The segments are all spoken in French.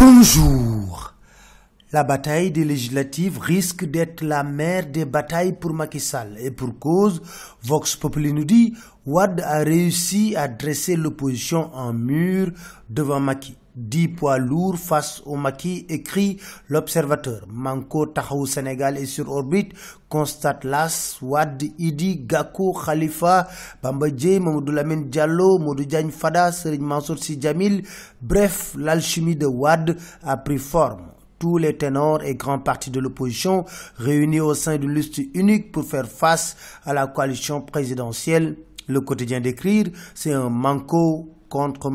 Bonjour. La bataille des législatives risque d'être la mère des batailles pour Macky Sall. Et pour cause, Vox Populi nous dit, Wad a réussi à dresser l'opposition en mur devant Macky dix poids lourds face au maquis, écrit l'observateur. Manko Tahou Sénégal est sur orbite, constate l'AS, Wad, Idi, Gako, Khalifa, Djé, Mamoudou Lamine Diallo, Fada, Serigne Mansour Sidjamil. Bref, l'alchimie de Wad a pris forme tous les ténors et grands partis de l'opposition réunis au sein d'une liste unique pour faire face à la coalition présidentielle. Le quotidien d'écrire, c'est un manco contre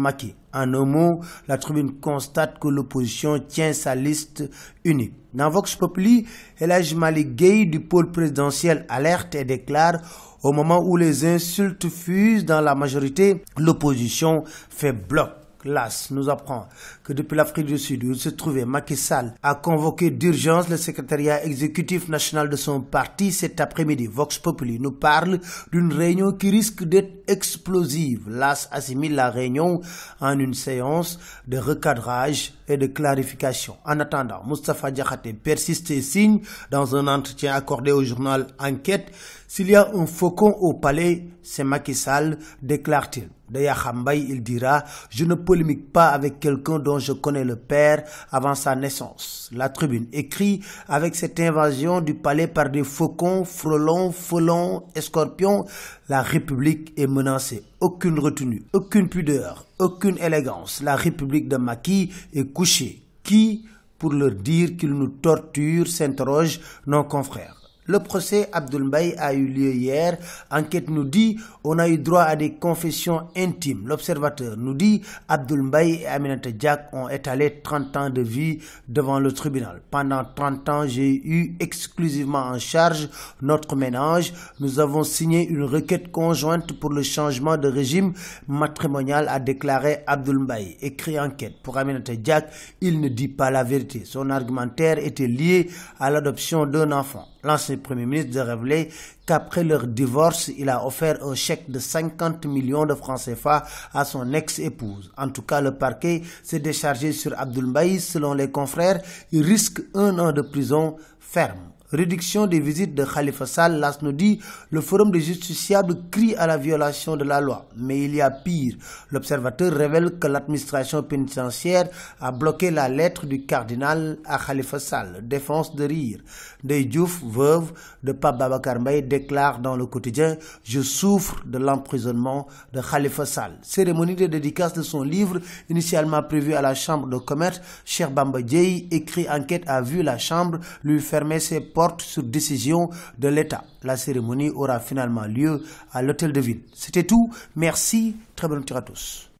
En un mot, la tribune constate que l'opposition tient sa liste unie. Dans Vox Populi, Elaj Malik du pôle présidentiel alerte et déclare au moment où les insultes fusent dans la majorité, l'opposition fait bloc. L'AS nous apprend que depuis l'Afrique du Sud où il se trouvait, Macky Sall a convoqué d'urgence le secrétariat exécutif national de son parti cet après-midi. Vox Populi nous parle d'une réunion qui risque d'être explosive. L'AS assimile la réunion en une séance de recadrage et de clarification. En attendant, Mustafa Diakhaté persiste et signe dans un entretien accordé au journal Enquête s'il y a un faucon au palais, c'est Macky Sall, déclare-t-il. D'ailleurs, Hambaï, il dira « Je ne polémique pas avec quelqu'un dont je connais le père avant sa naissance. » La tribune écrit « Avec cette invasion du palais par des faucons, frelons, folons, escorpions, la République est menacée. Aucune retenue, aucune pudeur, aucune élégance. La République de Macky est couchée. Qui, pour leur dire qu'ils nous torturent, s'interroge nos confrères. Le procès Abdoul a eu lieu hier. Enquête nous dit on a eu droit à des confessions intimes. L'observateur nous dit Abdoul et Aminata Diak ont étalé 30 ans de vie devant le tribunal. Pendant 30 ans, j'ai eu exclusivement en charge notre ménage. Nous avons signé une requête conjointe pour le changement de régime matrimonial, a déclaré Abdoul Écrit enquête pour Aminata Diak, il ne dit pas la vérité. Son argumentaire était lié à l'adoption d'un enfant. L'ancien Premier ministre a révélé qu'après leur divorce, il a offert un chèque de 50 millions de francs CFA à son ex-épouse. En tout cas, le parquet s'est déchargé sur Abdul Selon les confrères, il risque un an de prison ferme. Réduction des visites de Khalifa Sall, l'AS nous dit, le forum des justiciables crie à la violation de la loi. Mais il y a pire. L'observateur révèle que l'administration pénitentiaire a bloqué la lettre du cardinal à Khalifa Sall, défense de rire. Des veuve de Pape Babacar Mbaye, déclare dans le quotidien « Je souffre de l'emprisonnement de Khalifa Sall ». Cérémonie de dédicace de son livre, initialement prévue à la chambre de commerce, Cher Bamba écrit enquête a vu la chambre, lui fermer ses porte sur décision de l'État. La cérémonie aura finalement lieu à l'hôtel de ville. C'était tout. Merci. Très bonne nuit à tous.